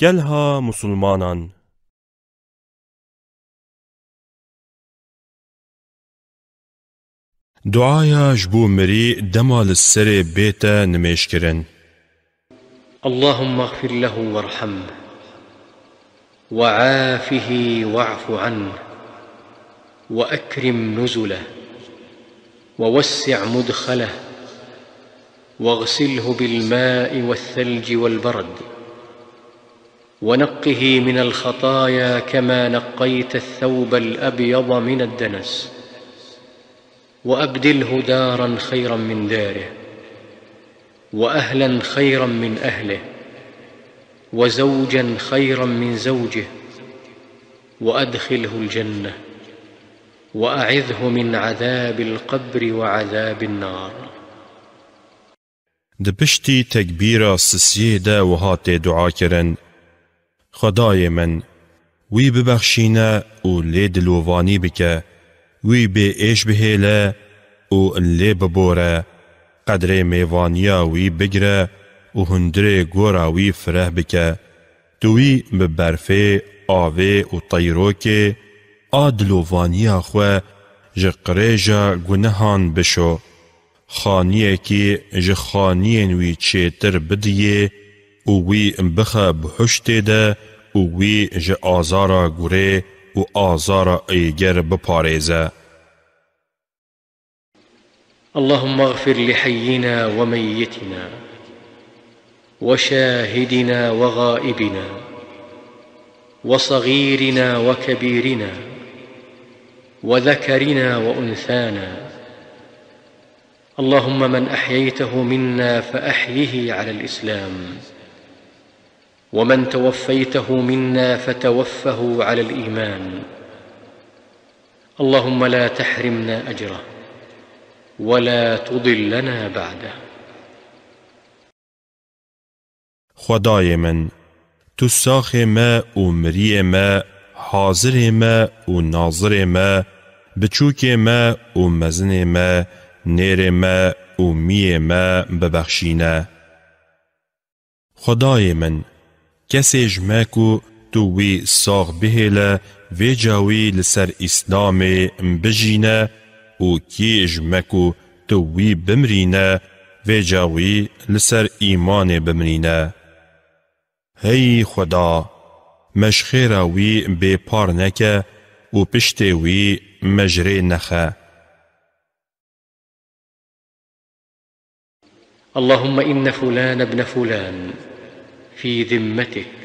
كلها مسلمانا دعايا جبو مري دما السر بيتا نميشكرن اللهم اغفر له وارحمه وعافه واعف عنه واكرم نزله ووسع مدخله واغسله بالماء والثلج والبرد ونقه من الخطايا كما نقيت الثوب الابيض من الدنس وابدله دارا خيرا من داره واهلا خيرا من اهله وزوجا خيرا من زوجه وادخله الجنه واعذه من عذاب القبر وعذاب النار دبشتي تكبيرا سسيه دا وهاتي دعا كرن خدای من وی ببخشینه او لی دلووانی بکه وی به ایش بهیله او لی ببوره قدر میوانیا وی بگره او هندره گورا وی فره بکه دوی به برفه آوه و طیروکه آدلووانیا خواه جقریجا گنهان بشو خانیه کی جخانیه نوی چیتر بدیه وی بخه بهشت ده وی جا آزارا گوره و آزارا ایگر بپاریزه اللهم اغفر لحينا وميتنا وشاهدنا وغائبنا وصغيرنا وكبيرنا وذكرنا وانثانا اللهم من احييته منا فاحيه على الاسلام ومن توفيته منا فتوفه على الايمان اللهم لا تحرمنا اجره ولا تضلنا بعده خدای من تو ساخ ما و مری ما حاضر ما و ناظر ما بچوک ما و مزن ما نیر ما و می ما ببخشینه خدای من کسیج مکو تو وی ساغ بهله و جاوی لسر اسلام بجینه و کیج مکو تو بمرینه و جاوی لسر ایمان بمرینه هی خدا مشخیرا وی بپار نکه و پشت وی مجری نخه اللهم إن فلان ابن فلان في ذمتك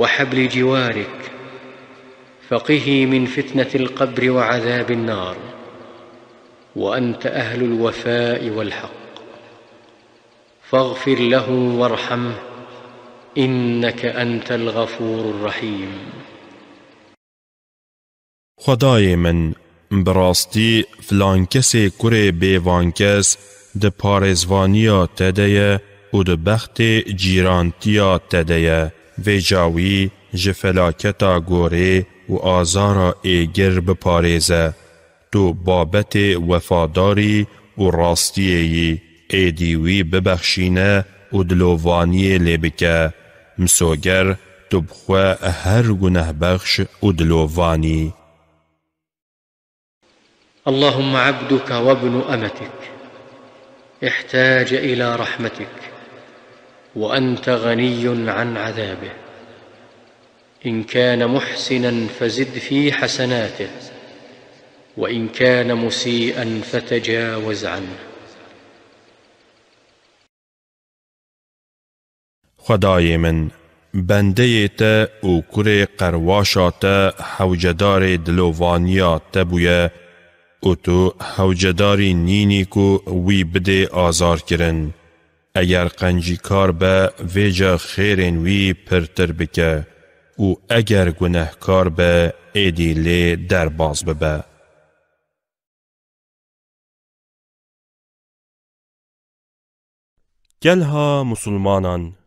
وحبل جوارك فقه من فتنه القبر وعذاب النار وانت اهل الوفاء والحق فاغفر له وارحمه انك انت الغفور الرحيم خدای من براستی فلان کسی کره بیوان کس ده پارزوانیا تده و دبخت جیرانتیا تدیه و جاوی جفلاکتا گوره و آزارا ایگر بپارزه تو بابت وفاداری و راستیهی ایدیوی ببخشینه و دلووانی لبکه مسوگر تو بخوا هر گناه بخش و دلووانی اللهم عبدك وابن امتك احتاج الى رحمتك وأنت غني عن عذابه إن كان محسنا فزد في حسناته وإن كان مسيئا فتجاوز عنه خدای من بنده تا او کره قرواشا تا حوجدار دلووانیا تا بویه او تو حوجداری نینی کو وی بده آزار کرن اگر قنجی کار به ویجا خیرین وی پرتر بکه او اگر گنه کار به ادیله در باز ببه. گلها مسلمانان